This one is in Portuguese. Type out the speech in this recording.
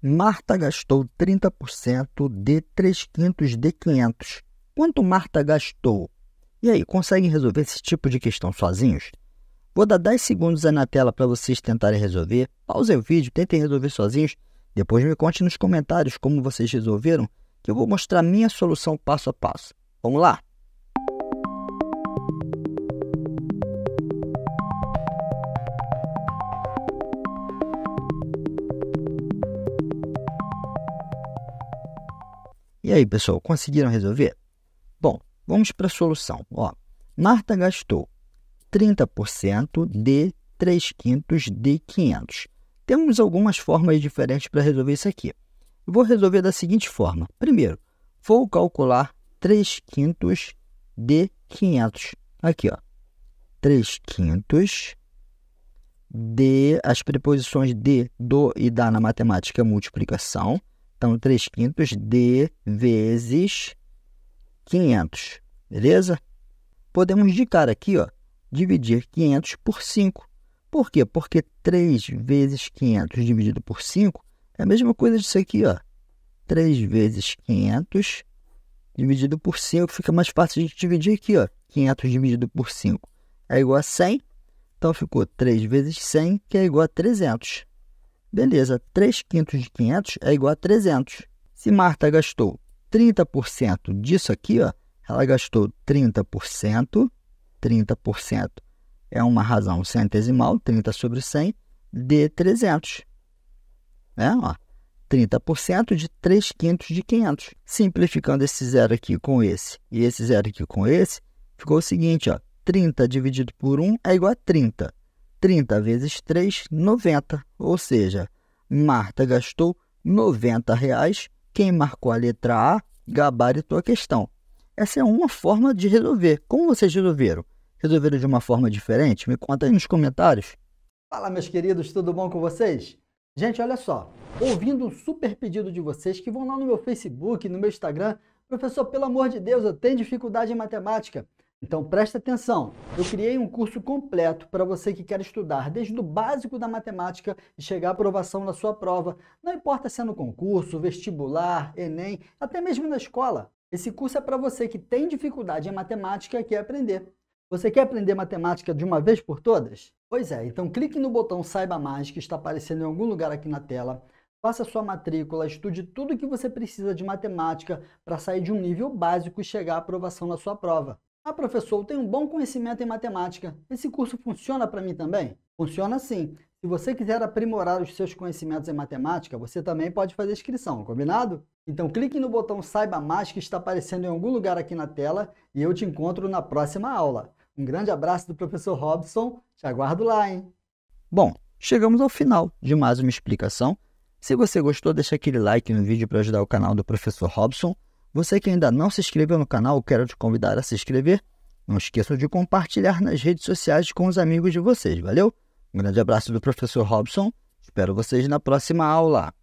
Marta gastou 30% de 3 quintos de 500. Quanto Marta gastou? E aí, conseguem resolver esse tipo de questão sozinhos? Vou dar 10 segundos aí na tela para vocês tentarem resolver. Pausem o vídeo, tentem resolver sozinhos. Depois me conte nos comentários como vocês resolveram, que eu vou mostrar minha solução passo a passo. Vamos lá? E aí, pessoal, conseguiram resolver? Bom, vamos para a solução. Ó, Marta gastou 30% de 3 quintos de 500. Temos algumas formas diferentes para resolver isso aqui. Vou resolver da seguinte forma. Primeiro, vou calcular 3 quintos de 500. Aqui, ó. 3 quintos de... As preposições de, do e da na matemática é multiplicação. Então, 3 quintos de vezes 500, beleza? Podemos indicar aqui, ó, dividir 500 por 5. Por quê? Porque 3 vezes 500 dividido por 5 é a mesma coisa disso aqui, ó. 3 vezes 500 dividido por 5 fica mais fácil de dividir aqui, ó. 500 dividido por 5 é igual a 100. Então ficou 3 vezes 100, que é igual a 300. Beleza, 3 quintos de 500 é igual a 300. Se Marta gastou 30% disso aqui, ó, ela gastou 30%, 30% é uma razão centesimal, 30 sobre 100, de 300. Né? Ó, 30% de 3 quintos de 500. Simplificando esse zero aqui com esse e esse zero aqui com esse, ficou o seguinte, ó, 30 dividido por 1 é igual a 30. 30 vezes 3, 90. Ou seja, Marta gastou 90 reais. Quem marcou a letra A gabaritou a questão. Essa é uma forma de resolver. Como vocês resolveram? Resolveram de uma forma diferente? Me conta aí nos comentários. Fala, meus queridos, tudo bom com vocês? Gente, olha só, ouvindo um super pedido de vocês que vão lá no meu Facebook, no meu Instagram, professor, pelo amor de Deus, eu tenho dificuldade em matemática. Então preste atenção, eu criei um curso completo para você que quer estudar desde o básico da matemática e chegar à aprovação na sua prova, não importa se é no concurso, vestibular, Enem, até mesmo na escola. Esse curso é para você que tem dificuldade em matemática e quer aprender. Você quer aprender matemática de uma vez por todas? Pois é, então clique no botão Saiba Mais que está aparecendo em algum lugar aqui na tela, faça sua matrícula, estude tudo o que você precisa de matemática para sair de um nível básico e chegar à aprovação na sua prova. Ah, professor, eu tenho um bom conhecimento em matemática. Esse curso funciona para mim também? Funciona sim. Se você quiser aprimorar os seus conhecimentos em matemática, você também pode fazer inscrição, combinado? Então clique no botão Saiba Mais que está aparecendo em algum lugar aqui na tela e eu te encontro na próxima aula. Um grande abraço do professor Robson, te aguardo lá, hein? Bom, chegamos ao final de mais uma explicação. Se você gostou, deixa aquele like no vídeo para ajudar o canal do professor Robson. Você que ainda não se inscreveu no canal, quero te convidar a se inscrever. Não esqueça de compartilhar nas redes sociais com os amigos de vocês, valeu? Um grande abraço do professor Robson. Espero vocês na próxima aula.